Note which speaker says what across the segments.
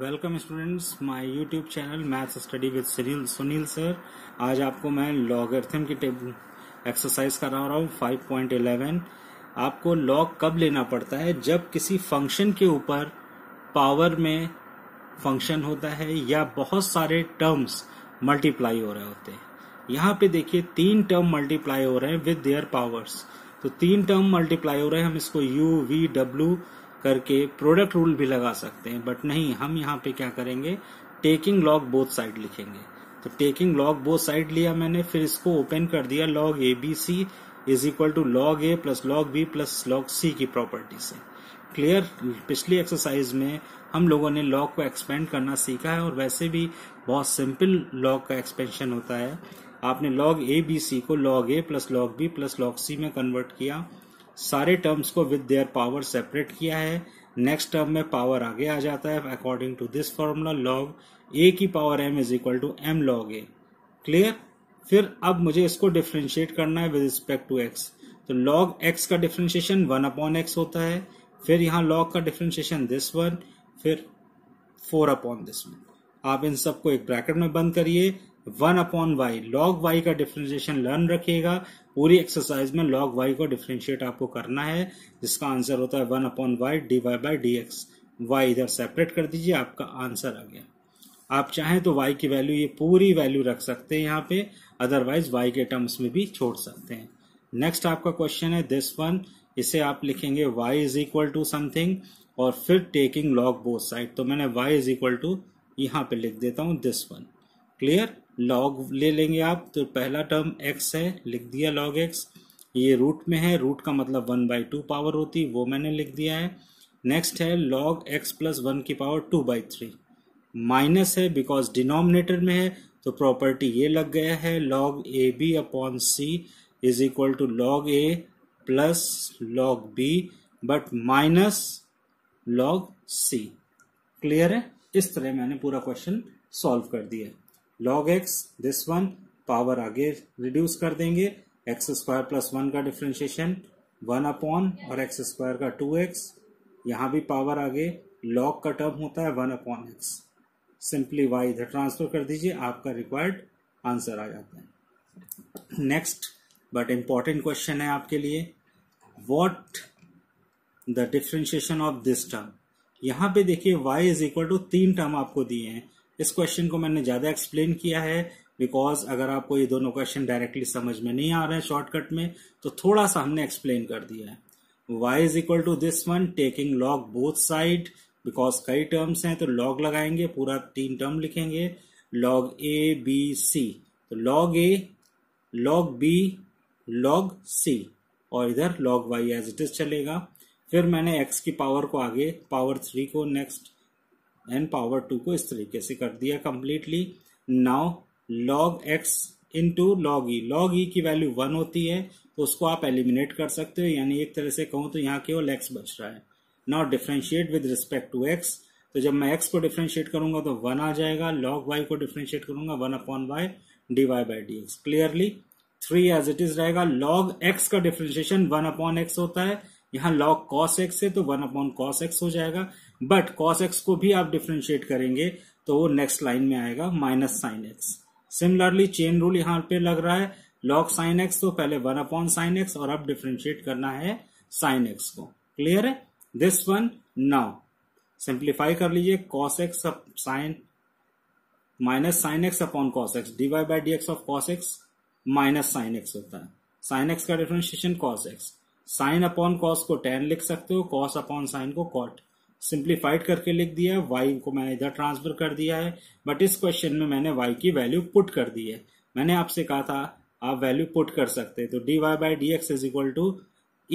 Speaker 1: welcome students my YouTube channel maths study with Sunil Sunil sir आज आपको मैं लॉगरिथम की टेबल एक्सरसाइज करा रहा हूँ 5.11 आपको लॉग कब लेना पड़ता है जब किसी फंक्शन के ऊपर पावर में फंक्शन होता है या बहुत सारे टर्म्स मल्टीप्लाई हो रहे होते हैं यहाँ पे देखिए तीन टर्म मल्टीप्लाई हो रहे हैं विद देयर पावर्स तो तीन टर्म मल्टीप्लाई हो रहे हैं हम इसको यू वी डब्ल्यू करके प्रोडक्ट रूल भी लगा सकते हैं बट नहीं हम यहाँ पे क्या करेंगे टेकिंग लॉग बोथ साइड लिखेंगे तो टेकिंग लॉग बोथ साइड लिया मैंने फिर इसको ओपन कर दिया log A B C is equal to log A plus log B plus log C की प्रॉपर्टी से क्लियर पिछली एक्सरसाइज में हम लोगों ने लॉग को एक्सपेंड करना सीखा है और वैसे भी बहुत सिंपल लॉग का एक्सपेंशन होता है आपने लॉग ए बी सी को लॉग ए plus log B plus log C में कन्वर्ट किया सारे टर्म्स को विद देयर पावर सेपरेट किया है नेक्स्ट टर्म में पावर आगे आ जाता है according to this formula log A की power M is equal to M log A clear फिर अब मुझे इसको डिफ्रेंशिएट करना है विद रिस्पेक्ट टू एक्स तो लॉग एक्स का डिफ्रेंशिएशन वन अपॉन एक्स होता है फिर यहाँ लॉग का डिफ्रेंशिएशन दिस वन फिर फोर अपॉन दिस वन आप इन सबको एक ब्रैकेट में बंद करिए one upon Y log Y का डिफ्रेंशिएशन लर्न रखिएगा पूरी एक्सरसाइज में लॉग वाई को डिफ्रेंशिएट आपको करना है जिसका आंसर होता है one upon Y D Y by D X Y इधर सेपरेट कर दीजिए आपका आंसर आ गया आप चाहें तो वाई की वैल्यू ये पूरी वैल्यू रख सकते हैं यहाँ पे अदरवाइज वाई के टर्म्स में भी छोड़ सकते हैं नेक्स्ट आपका क्वेश्चन है दिस वन इसे आप लिखेंगे Y is equal to something और फिर टेकिंग लॉग बोथ साइड तो मैंने वाई इज इक्वल टू यहाँ पे लिख देता हूँ दिस वन क्लियर लॉग ले लेंगे आप तो पहला टर्म एक्स है लिख दिया लॉग एक्स ये रूट में है रूट का मतलब वन बाई टू पावर होती वो मैंने लिख दिया है नेक्स्ट है लॉग एक्स प्लस वन की power two by three minus है बिकॉज डिनोमिनेटर में है तो प्रॉपर्टी ये लग गया है log A B upon C is equal to log A plus log B but minus log C clear है इस तरह मैंने पूरा क्वेश्चन सॉल्व कर दिया log x this one power आगे रिड्यूस कर देंगे एक्स स्क्वायर प्लस वन का डिफ्रेंशिएशन वन अपॉन और एक्स स्क्वायर का टू एक्स यहां भी पावर आगे लॉग का टर्म होता है one upon X simply Y इधर ट्रांसफर कर दीजिए आपका रिक्वायर्ड आंसर आ जाता है नेक्स्ट बट इंपॉर्टेंट क्वेश्चन है आपके लिए what the differentiation of this term यहां पे देखिए y इज इक्वल टू तीन टर्म आपको दिए हैं इस क्वेश्चन को मैंने ज़्यादा एक्सप्लेन किया है बिकॉज अगर आपको ये दोनों क्वेश्चन डायरेक्टली समझ में नहीं आ रहे हैं शॉर्टकट में तो थोड़ा सा हमने एक्सप्लेन कर दिया है Y is equal to this one taking log both side because कई टर्म्स हैं तो लॉग लगाएंगे पूरा तीन टर्म लिखेंगे लॉग ए बी सी तो log A log B log C और इधर log Y as it is चलेगा फिर मैंने एक्स की पावर को आगे पावर थ्री को नेक्स्ट एन पावर टू को इस तरीके से कर दिया completely now log X into log E log ई की वैल्यू वन होती है तो उसको आप एलिमिनेट कर सकते हो यानी एक तरह से कहूँ तो यहाँ केवल एक्स बच रहा है now differentiate with respect to X तो जब मैं एक्स को डिफ्रेंशिएट करूंगा तो वन आ जाएगा लॉग वाई को डिफ्रेंशिएट करूंगा one upon Y D Y by D X clearly three as it is रहेगा लॉग एक्स का डिफ्रेंशिएशन वन अपॉन एक्स होता है यहाँ लॉग कॉस एक्स है तो वन अपॉन कॉस एक्स हो जाएगा बट कॉस एक्स को भी आप डिफ्रेंशिएट करेंगे तो वो नेक्स्ट लाइन में आएगा minus sine X similarly chain rule यहां पे लग रहा है लॉग साइन एक्स तो पहले वन अपॉन साइन एक्स और अब डिफ्रेंशिएट करना है साइन एक्स को क्लियर है दिस वन नाउ सिंप्लीफाई कर लीजिए cos X sine minus sine X upon cos X D Y by D x of cos x minus sine X होता है साइन एक्स का differentiation cos X sine upon cos को tan लिख सकते हो cos upon sine को cot simplified करके लिख दिया है वाई को मैंने इधर ट्रांसफर कर दिया है बट इस क्वेश्चन में मैंने वाई की वैल्यू पुट कर दी है मैंने आपसे कहा था आप वैल्यू पुट कर सकते हैं तो D Y by D x is equal to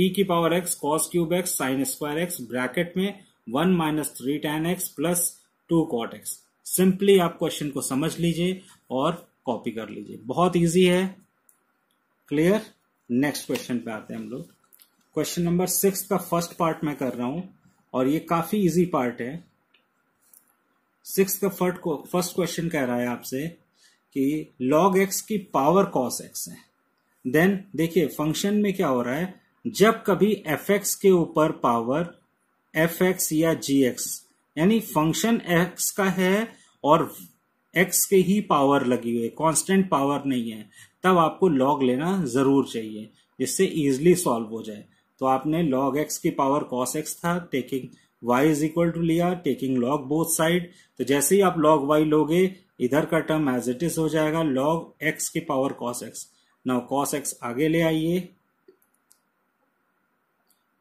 Speaker 1: ई की power X cos cube X sine square X bracket में one minus three tan X plus two cot X simply आप क्वेश्चन को समझ लीजिए और कॉपी कर लीजिए बहुत ईजी है क्लियर नेक्स्ट क्वेश्चन पे आते हैं हम लोग क्वेश्चन नंबर सिक्स का फर्स्ट पार्ट मैं कर रहा हूं और ये काफी इजी पार्ट है सिक्स का फर्ट को फर्स्ट क्वेश्चन कह रहा है आपसे कि log x की पावर cos x है देन देखिए फंक्शन में क्या हो रहा है जब कभी एफ एक्स के ऊपर पावर एफ एक्स या जी एक्स यानी फंक्शन एक्स का है और एक्स के ही पावर लगी हुई है कांस्टेंट पावर नहीं है तब आपको लॉग लेना जरूर चाहिए जिससे इजिली सॉल्व हो जाए तो आपने लॉग एक्स की पावर कॉस एक्स था taking Y is equal to लिया टेकिंग लॉग बोथ साइड तो जैसे ही आप लॉग वाई लोगे इधर का टर्म एज इट इज हो जाएगा लॉग एक्स की power cos X now cos X आगे ले आइए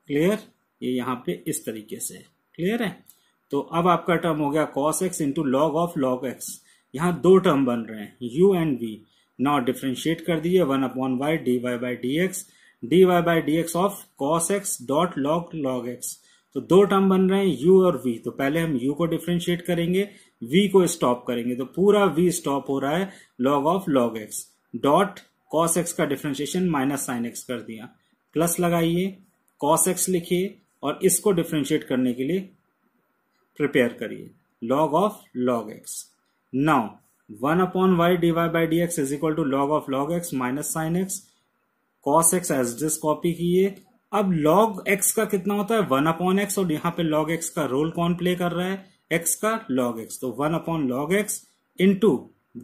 Speaker 1: क्लियर ये यहाँ पे इस तरीके से क्लियर है तो अब आपका टर्म हो गया cos X into log of log X यहाँ दो टर्म बन रहे हैं U and V now differentiate कर दिए one upon Y D Y by D X D Y by D x of cos X dot log log X तो दो term बन रहे हैं u और v तो पहले हम u को डिफ्रेंशिएट करेंगे v को स्टॉप करेंगे तो पूरा v स्टॉप हो रहा है log of log x dot cos x का डिफ्रेंशिएशन माइनस साइन एक्स कर दिया प्लस लगाइए cos x लिखिए और इसको डिफ्रेंशिएट करने के लिए प्रिपेयर करिए log of log x now one upon Y D Y by D x is equal to log of log x minus sine X cos X as this copy किए अब log x का कितना होता है one upon x और यहाँ पे log x का रोल कौन प्ले कर रहा है एक्स का लॉग एक्स तो one upon log x into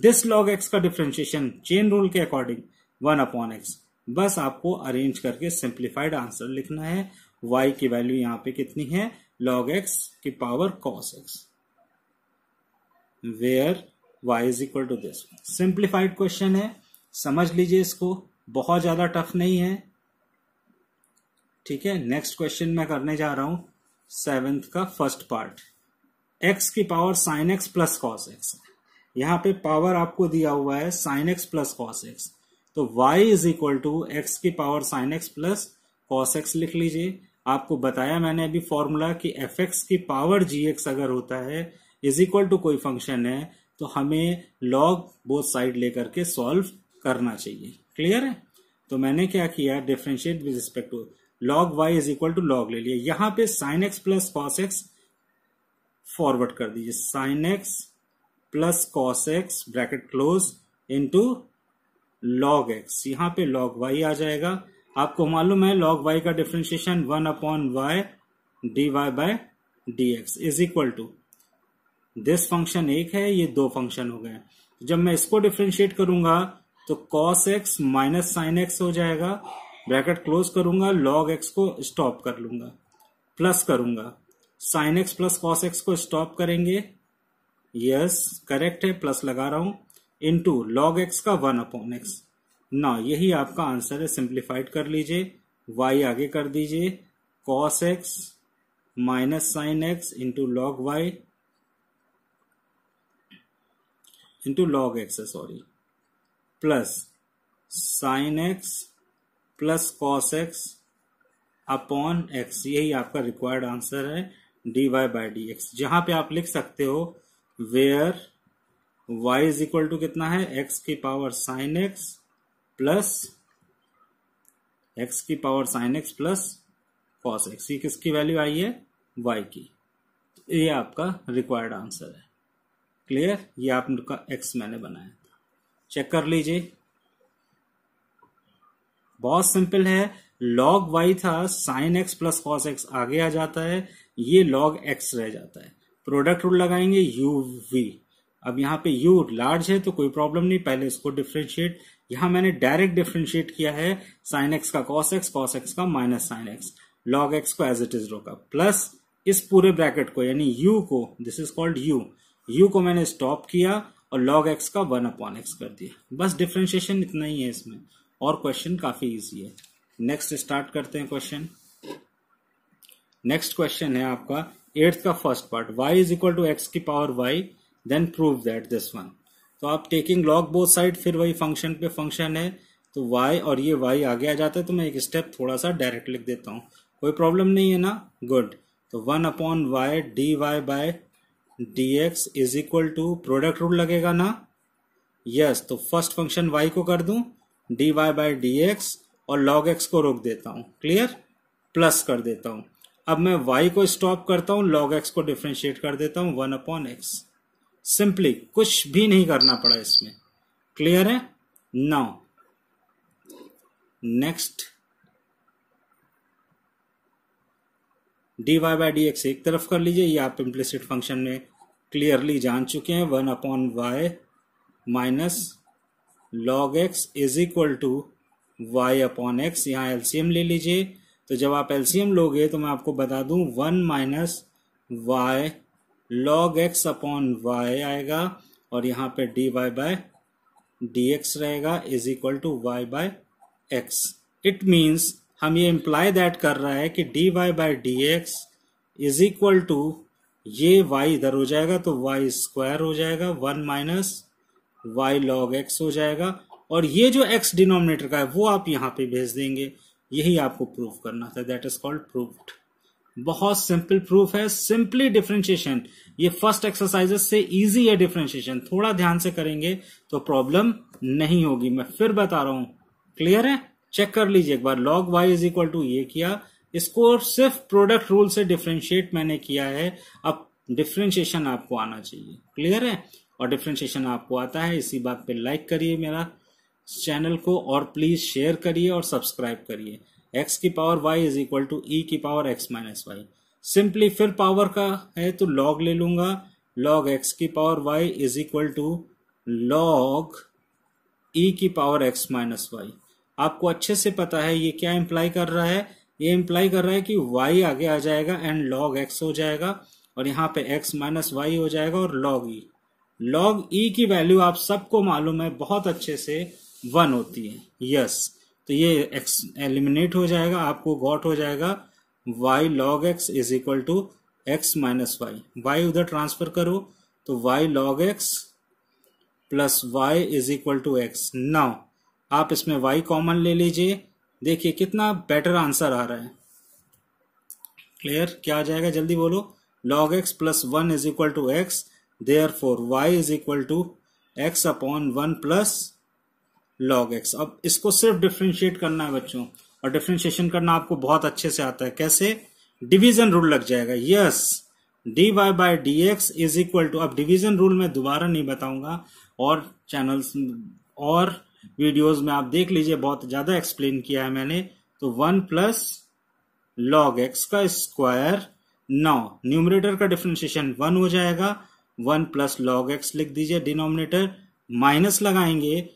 Speaker 1: this log x का डिफ्रेंशिएशन चेन रूल के अकॉर्डिंग वन अपॉन एक्स बस आपको अरेंज करके सिंप्लीफाइड आंसर लिखना है वाई की वैल्यू यहाँ पे कितनी है लॉग एक्स की power cos X where Y is equal to this simplified question है समझ लीजिए इसको बहुत ज़्यादा टफ नहीं है ठीक है नेक्स्ट क्वेश्चन मैं करने जा रहा हूं सेवेंथ का फर्स्ट पार्ट एक्स की power sine x plus cos X यहां पे पावर आपको दिया हुआ है sine x plus cos X तो y is equal to x की power sine x plus cos X लिख लीजिए आपको बताया मैंने अभी फॉर्मूला कि एफ एक्स की पावर जी एक्स अगर होता है इज इक्वल टू कोई फंक्शन है तो हमें लॉग बोथ साइड लेकर के सॉल्व करना चाहिए क्लियर है तो मैंने क्या किया differentiate with respect to log Y is equal to log ले लिया यहां पे sine x plus cos X forward कर दीजिए sine x plus cos X bracket close into log X यहां पे लॉग वाई आ जाएगा आपको मालूम है लॉग वाई का differentiation one upon Y D Y by D x is equal to this function एक है ये दो फंक्शन हो गए जब मैं इसको डिफ्रेंशिएट करूंगा तो cos x minus sine X हो जाएगा ब्रैकेट क्लोज करूंगा लॉग एक्स को स्टॉप कर लूंगा प्लस करूंगा sine x plus cos X को स्टॉप करेंगे यस करेक्ट है प्लस लगा रहा हूं इंटू लॉग एक्स का वन अपॉन एक्स ना यही आपका आंसर है सिंप्लीफाइड कर लीजिए वाई आगे कर दीजिए cos x minus sine x into log y into log x है sorry plus sine x plus cos x upon x यही आपका रिक्वायर्ड आंसर है d Y by D x जहां पे आप लिख सकते हो where y is equal to कितना है x की power sine x plus x की power sine x plus cos x ये किसकी वैल्यू आई है y की तो ये आपका रिक्वायर्ड आंसर है क्लियर ये आपका x मैंने बनाया चेक कर लीजिए बहुत सिंपल है लॉग वाई था sine x plus cos X आगे आ जाता है ये लॉग एक्स रह जाता है प्रोडक्ट रूल लगाएंगे यू वी अब यहाँ पे यू लार्ज है तो कोई प्रॉब्लम नहीं पहले इसको डिफ्रेंशिएट यहां मैंने डायरेक्ट डिफ्रेंशिएट किया है साइन एक्स का कॉस एक्स कॉस एक्स का minus sine X log x को एज इट इज रोका प्लस इस पूरे ब्रैकेट को यानी यू को this is called U U को मैंने स्टॉप किया और log x का वन अपॉन एक्स कर दिया बस डिफ्रेंशिएशन इतना ही है इसमें और क्वेश्चन काफ़ी ईजी है नेक्स्ट स्टार्ट करते हैं क्वेश्चन नेक्स्ट क्वेश्चन है आपका एट्थ का first part y is equal to x की power y then prove that this one तो आप टेकिंग लॉग बोथ साइड फिर वही फंक्शन पे फंक्शन है तो y और ये y आगे आ जाता है तो मैं एक स्टेप थोड़ा सा डायरेक्ट लिख देता हूँ कोई प्रॉब्लम नहीं है ना गुड तो one upon Y D Y by D x is equal to product rule लगेगा ना यस yes, तो फर्स्ट फंक्शन वाई को कर दू D Y by D X और लॉग एक्स को रोक देता हूं क्लियर प्लस कर देता हूं अब मैं वाई को स्टॉप करता हूं लॉग एक्स को डिफ्रेंशिएट कर देता हूं वन अपॉन एक्स सिंपली कुछ भी नहीं करना पड़ा इसमें क्लियर है now next D Y by D x एक तरफ कर लीजिए ये आप इम्प्लिसिट फंक्शन में क्लियरली जान चुके हैं one upon Y minus log x is equal to Y upon X यहाँ एलसीएम ले लीजिए तो जब आप एलसीएम लोगे तो मैं आपको बता दूं one minus y log x upon y आएगा और यहाँ पे d Y by D x रहेगा is equal to y by x it means हम ये इम्प्लाई दैट कर रहा है कि d Y by D x is equal to ये वाई इधर हो जाएगा तो वाई स्क्वायर हो जाएगा one minus y log x हो जाएगा और ये जो एक्स डिनोमिनेटर का है वो आप यहाँ पे भेज देंगे यही आपको प्रूफ करना था दैट इज कॉल्ड प्रूफ्ड बहुत सिंपल प्रूफ है सिंपली डिफ्रेंशिएशन ये फर्स्ट एक्सरसाइजेस से इजी है डिफ्रेंशिएशन थोड़ा ध्यान से करेंगे तो प्रॉब्लम नहीं होगी मैं फिर बता रहा हूं क्लियर है चेक कर लीजिए एक बार log Y is equal to ये किया इसको सिर्फ प्रोडक्ट रूल से डिफ्रेंशिएट मैंने किया है अब डिफ्रेंशिएशन आपको आना चाहिए क्लियर है और डिफ्रेंशिएशन आपको आता है इसी बात पे लाइक करिए मेरा चैनल को और प्लीज शेयर करिए और सब्सक्राइब करिए एक्स की power y is equal to ई की power x minus y simply फिर पावर का है तो लॉग ले लूंगा लॉग एक्स की power y is equal to log ई की पावर एक्स माइनस वाई आपको अच्छे से पता है ये क्या इम्प्लाई कर रहा है ये इम्प्लाई कर रहा है कि वाई आगे आ जाएगा एंड लॉग एक्स हो जाएगा और यहाँ पे एक्स माइनस वाई हो जाएगा और लॉग ई लॉग ई की वैल्यू आप सबको मालूम है बहुत अच्छे से वन होती है यस तो ये एक्स एलिमिनेट हो जाएगा आपको गॉट हो जाएगा y log x is equal to x minus y y उधर ट्रांसफर करो तो y log x plus y is equal to x now आप इसमें वाई कॉमन ले लीजिए देखिए कितना बेटर आंसर आ रहा है क्लियर क्या आ जाएगा जल्दी बोलो log x plus one is equal to x therefore y is equal to x upon one plus log x अब इसको सिर्फ डिफ्रेंशिएट करना है बच्चों और डिफ्रेंशिएशन करना आपको बहुत अच्छे से आता है कैसे डिवीजन रूल लग जाएगा yes d Y by D x is equal to अब डिवीजन रूल मैं दोबारा नहीं बताऊंगा और चैनल्स और वीडियोस में आप देख लीजिए बहुत ज़्यादा एक्सप्लेन किया है मैंने तो वन प्लस लॉग एक्स का स्क्वायर नौ न्यूमरेटर का डिफ्रेंशिएशन वन हो जाएगा वन प्लस लॉग एक्स लिख दीजिए डिनोमिनेटर माइनस लगाएंगे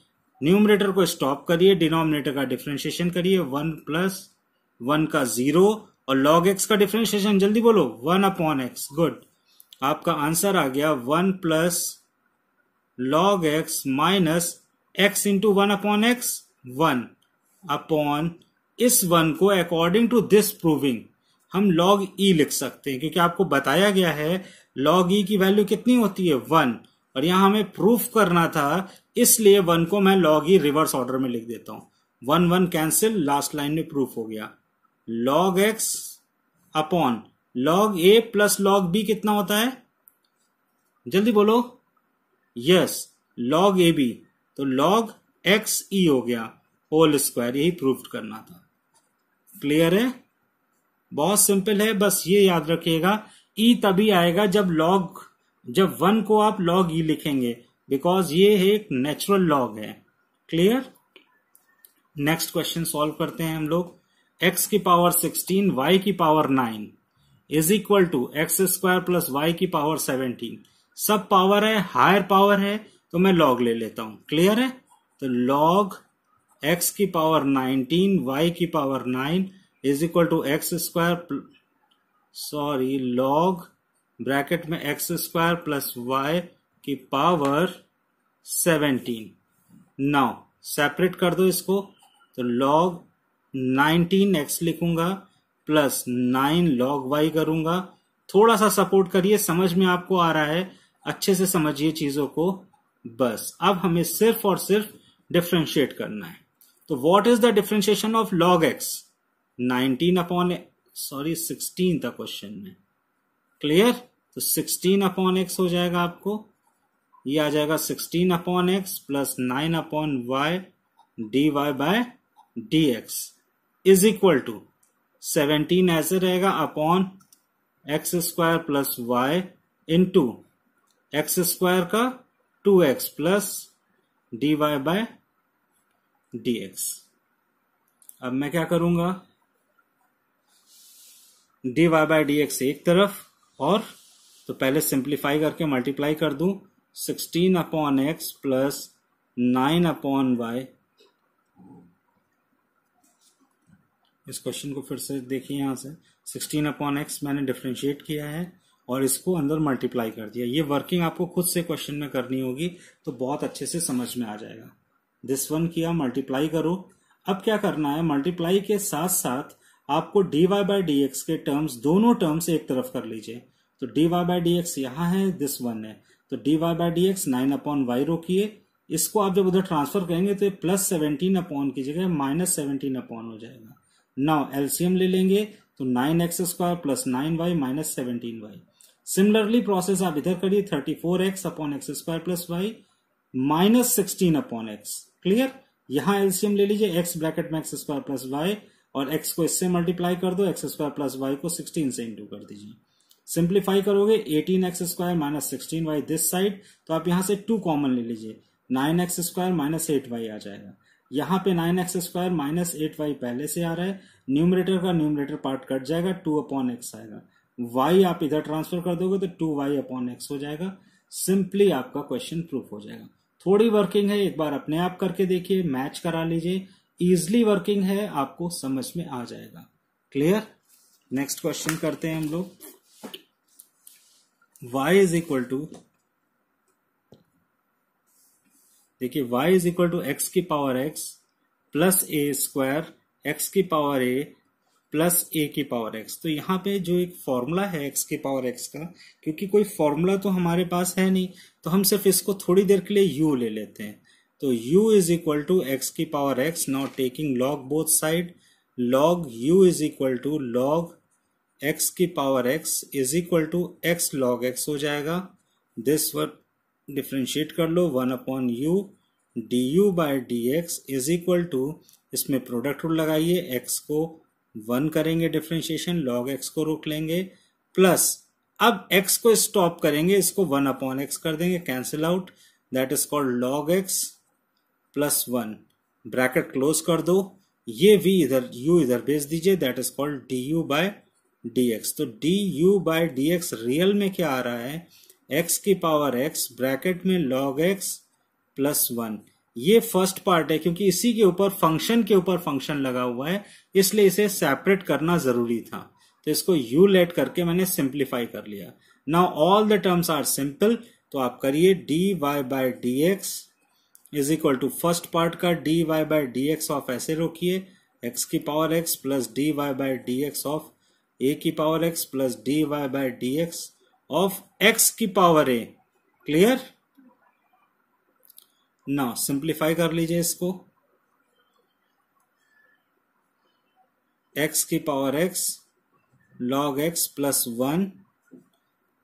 Speaker 1: न्यूमरेटर को स्टॉप करिए डिनोमिनेटर का डिफ्रेंशिएशन करिए वन प्लस वन का जीरो और लॉग एक्स का डिफ्रेंशिएशन जल्दी बोलो वन अपॉन एक्स गुड आपका आंसर आ गया one plus log x minus x into one upon x one upon इस वन को अकॉर्डिंग टू दिस प्रूविंग हम लॉग ई e लिख सकते हैं क्योंकि आपको बताया गया है लॉग ई e की वैल्यू कितनी होती है वन और यहां हमें प्रूफ करना था इसलिए वन को मैं लॉग ई रिवर्स ऑर्डर में लिख देता हूं one one cancel last line में प्रूफ हो गया लॉग एक्स अपॉन लॉग ए प्लस लॉग बी कितना होता है जल्दी बोलो यस लॉग ए बी तो लॉग एक्स ई हो गया होल स्क्वायर यही प्रूफ करना था क्लियर है बहुत सिंपल है बस ये याद रखिएगा ई e तभी आएगा जब लॉग जब वन को आप लॉग ई e लिखेंगे बिकॉज ये एक नेचुरल लॉग है क्लियर नेक्स्ट क्वेश्चन सॉल्व करते हैं हम लोग एक्स की पावर सिक्सटीन वाई की power nine is equal to x square plus y की पावर सेवनटीन सब पावर है हायर पावर है तो मैं लॉग ले लेता हूं क्लियर है तो लॉग एक्स की पावर नाइनटीन वाई की power nine is equal to x square sorry log bracket में एक्स स्क्वायर प्लस वाई की पावर सेवनटीन नाउ सेपरेट कर दो इसको तो लॉग नाइनटीन एक्स लिखूंगा प्लस नाइन लॉग वाई करूंगा थोड़ा सा सपोर्ट करिए समझ में आपको आ रहा है अच्छे से समझिए चीजों को बस अब हमें सिर्फ और सिर्फ डिफ्रेंशिएट करना है तो what is the differentiation of log x 19 upon sorry 16 था क्वेश्चन में क्लियर तो 16 अपॉन एक्स हो जाएगा आपको ये आ जाएगा 16 upon x plus nine upon Y D Y by D x is equal to seventeen ऐसे रहेगा upon x square plus y into x square का two x plus d Y by D x अब मैं क्या करूंगा d Y by D x एक तरफ और तो पहले सिंप्लीफाई करके मल्टीप्लाई कर दू sixteen upon x plus nine upon y इस क्वेश्चन को फिर से देखिए यहां से सिक्सटीन अपॉन एक्स मैंने डिफ्रेंशिएट किया है और इसको अंदर मल्टीप्लाई कर दिया ये वर्किंग आपको खुद से क्वेश्चन में करनी होगी तो बहुत अच्छे से समझ में आ जाएगा दिस वन किया मल्टीप्लाई करो अब क्या करना है मल्टीप्लाई के साथ साथ आपको d Y by D x के टर्म्स दोनों टर्म्स एक तरफ कर लीजिए तो D Y by D x यहाँ है दिस वन है तो D Y by D x nine upon y रोकिए इसको आप जब उधर ट्रांसफर करेंगे तो प्लस सेवनटीन अपॉन की जगह माइनस सेवनटीन अपॉन हो जाएगा नाउ एलसीएम ले लेंगे तो nine x square plus nine y minus seventeen y similarly process आप इधर करिए thirty four x upon x square plus y minus sixteen upon x clear यहां एलसीएम ले लीजिए एक्स ब्रैकेट में एक्स स्क्वायर प्लस वाई और x को इससे मल्टीप्लाई कर दो एक्स स्क्वायर प्लस वाई को सिक्सटीन से इंटू कर दीजिए सिंप्लीफाई करोगे eighteen x square minus sixteen y this side तो आप यहां से टू कॉमन ले लीजिए nine x square minus eight y आ जाएगा यहाँ पे nine x square minus eight y पहले से आ रहा है न्यूमरेटर का न्यूमरेटर पार्ट कट जाएगा टू अपॉन एक्स आएगा वाई आप इधर ट्रांसफर कर दोगे तो टू वाई अपॉन एक्स हो जाएगा सिंपली आपका क्वेश्चन प्रूफ हो जाएगा थोड़ी वर्किंग है एक बार अपने आप करके देखिए मैच करा लीजिए इजली वर्किंग है आपको समझ में आ जाएगा क्लियर नेक्स्ट क्वेश्चन करते हैं हम लोग y इज इक्वल टू देखिए y is equal to x की power x plus a square x की पावर a प्लस ए की पावर एक्स तो यहाँ पे जो एक फॉर्मूला है एक्स की पावर एक्स का क्योंकि कोई फॉर्मूला तो हमारे पास है नहीं तो हम सिर्फ इसको थोड़ी देर के लिए यू ले लेते हैं तो u is equal to x की power x now taking log both side log u is equal to log x की power x is equal to x log x हो जाएगा दिस वर्क डिफ्रेंशिएट कर लो one upon u d u by D x is equal to इसमें product rule लगाइए x को one करेंगे differentiation log x को रोक लेंगे प्लस अब एक्स को स्टॉप करेंगे इसको वन अपॉन एक्स कर देंगे cancel out that is called log x plus one bracket close कर दो ये वी इधर यू इधर भेज दीजिए that is called d u by D x तो d u by D x real में क्या आ रहा है एक्स की पावर एक्स ब्रैकेट में लॉग एक्स प्लस वन ये फर्स्ट पार्ट है क्योंकि इसी के ऊपर फंक्शन के ऊपर फंक्शन लगा हुआ है इसलिए इसे सेपरेट करना जरूरी था तो इसको यू लेट करके मैंने सिंप्लीफाई कर लिया now all the terms are simple तो आप करिए d Y by D x is equal to first part का d Y by D x of ऐसे रोकिए एक्स की power x plus d Y by D x of a की power x plus d Y by D x of x की power a clear ना simplify कर लीजिए इसको x की power x log x plus one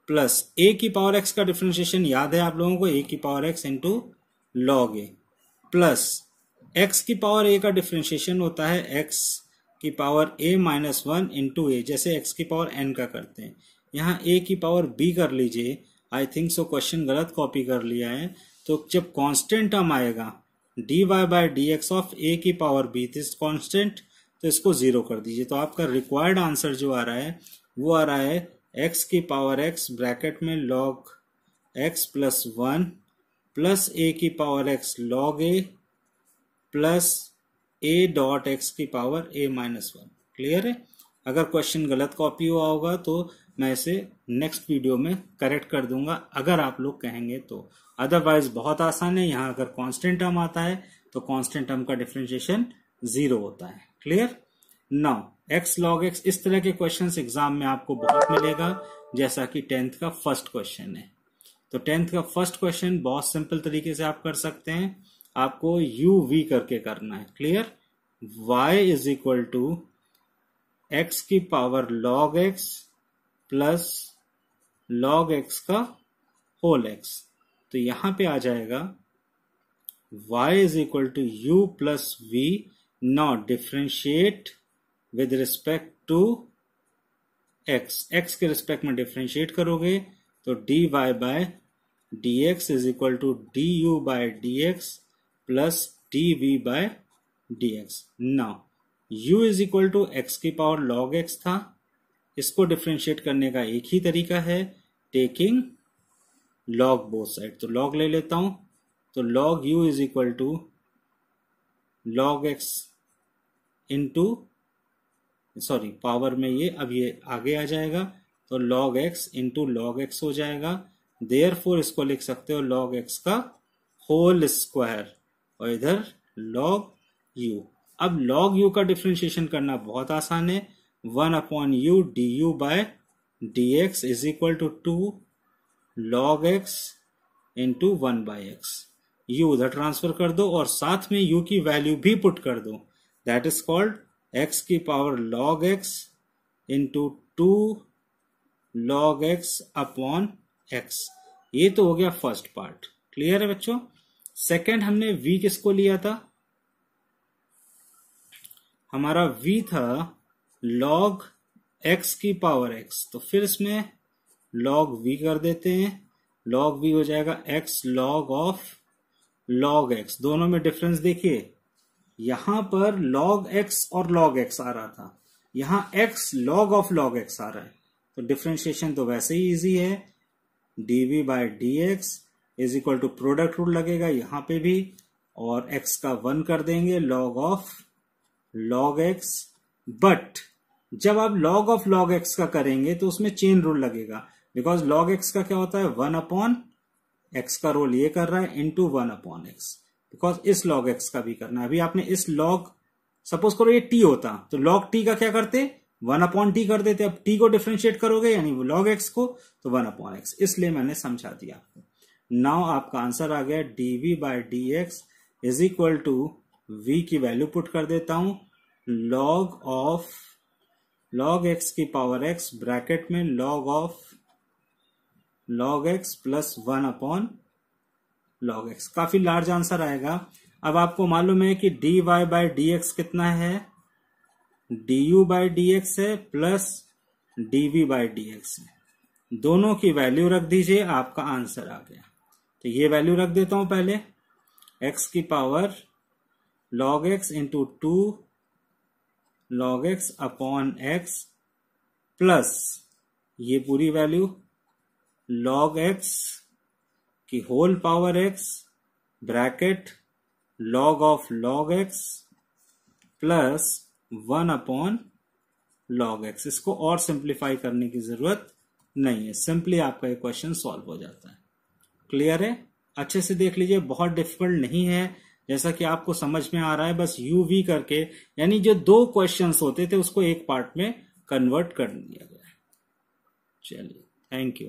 Speaker 1: plus a की power x का differentiation याद है आप लोगों को ए की पावर एक्स इंटू लॉग ए प्लस एक्स की पावर ए का डिफ्रेंशिएशन होता है एक्स की power a minus one into a जैसे एक्स की पावर एन का करते हैं यहाँ ए की पावर बी कर लीजिए आई थिंक सो क्वेश्चन गलत कॉपी कर लिया है तो जब कांस्टेंट टर्म आएगा d Y by D x of a की power b this constant constant तो इसको जीरो कर दीजिए तो आपका रिक्वायर्ड आंसर जो आ रहा है वो आ रहा है एक्स की पावर एक्स ब्रैकेट में log x plus one plus a की power x log A plus a dot x की power a minus one clear है अगर क्वेश्चन गलत कॉपी हुआ होगा तो मैं इसे नेक्स्ट वीडियो में करेक्ट कर दूंगा अगर आप लोग कहेंगे तो अदरवाइज बहुत आसान है यहाँ अगर कांस्टेंट टर्म आता है तो कांस्टेंट टर्म का डिफ्रेंशिएशन जीरो होता है clear now x log x इस तरह के क्वेश्चंस एग्जाम में आपको बहुत मिलेगा जैसा कि टेंथ का फर्स्ट क्वेश्चन है तो टेंथ का फर्स्ट क्वेश्चन बहुत सिंपल तरीके से आप कर सकते हैं आपको यू वी करके करना है clear y is equal to x की power log x plus log x का होल एक्स तो यहां पे आ जाएगा y is equal to u plus v now differentiate with respect to x x के रिस्पेक्ट में डिफ्रेंशिएट करोगे तो D Y by D x is equal to d u by D x plus d v by D x now u is equal to x की power log x था इसको differentiate करने का एक ही तरीका है टेकिंग लॉग बोथ साइड तो लॉग ले लेता हूं तो log u is equal to log x into sorry power में ये अब ये आगे आ जाएगा तो log x into log x हो जाएगा देयर फोर इसको लिख सकते हो लॉग एक्स का होल स्क्वायर और इधर लॉग यू अब log u का डिफ्रेंशिएशन करना बहुत आसान है one upon u d u by D x is equal to two log x into one by x u उधर ट्रांसफर कर दो और साथ में यू की वैल्यू भी पुट कर दो दैट इज कॉल्ड एक्स की power log x into two log x upon x ये तो हो गया फर्स्ट पार्ट क्लियर है बच्चों सेकेंड हमने वी किसको लिया था हमारा v था log x की पावर x तो फिर इसमें log v कर देते हैं log v हो जाएगा x log of log x दोनों में डिफरेंस देखिए यहां पर log x और log x आ रहा था यहां x log of log x आ रहा है तो डिफ्रेंशिएशन तो वैसे ही इजी है dv by D x is equal to product rule लगेगा यहां पे भी और x का वन कर देंगे log of log x but जब आप लॉग ऑफ लॉग एक्स का करेंगे तो उसमें चेन रूल लगेगा बिकॉज लॉग एक्स का क्या होता है वन अपॉन एक्स का रोल ये कर रहा है into one upon x because इस लॉग एक्स का भी करना है अभी आपने इस लॉग सपोज करो ये टी होता तो लॉग टी का क्या करते वन अपॉन टी कर देते अब टी को डिफ्रेंशिएट करोगे यानी लॉग एक्स को तो वन अपॉन एक्स इसलिए मैंने समझा दिया आपको नाउ आपका आंसर आ गया d v by D x is equal to v की वैल्यू पुट कर देता हूं लॉग ऑफ लॉग एक्स की पावर एक्स ब्रैकेट में log of log x plus one upon log x काफी लार्ज आंसर आएगा अब आपको मालूम है कि d Y by D x कितना है d u by D x है plus d v by D x है दोनों की वैल्यू रख दीजिए आपका आंसर आ गया तो ये वैल्यू रख देता हूं पहले एक्स की power log x into two log x upon x plus ये पूरी वैल्यू लॉग एक्स की whole power x bracket log of log x plus one upon log x इसको और सिंप्लीफाई करने की जरूरत नहीं है सिंपली आपका ये क्वेश्चन सॉल्व हो जाता है क्लियर है अच्छे से देख लीजिए बहुत डिफिकल्ट नहीं है जैसा कि आपको समझ में आ रहा है बस यू वी करके यानी जो दो क्वेश्चन होते थे उसको एक पार्ट में कन्वर्ट कर दिया गया चलिए थैंक यू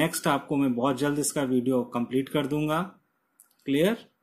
Speaker 1: नेक्स्ट आपको मैं बहुत जल्द इसका वीडियो कंप्लीट कर दूंगा क्लियर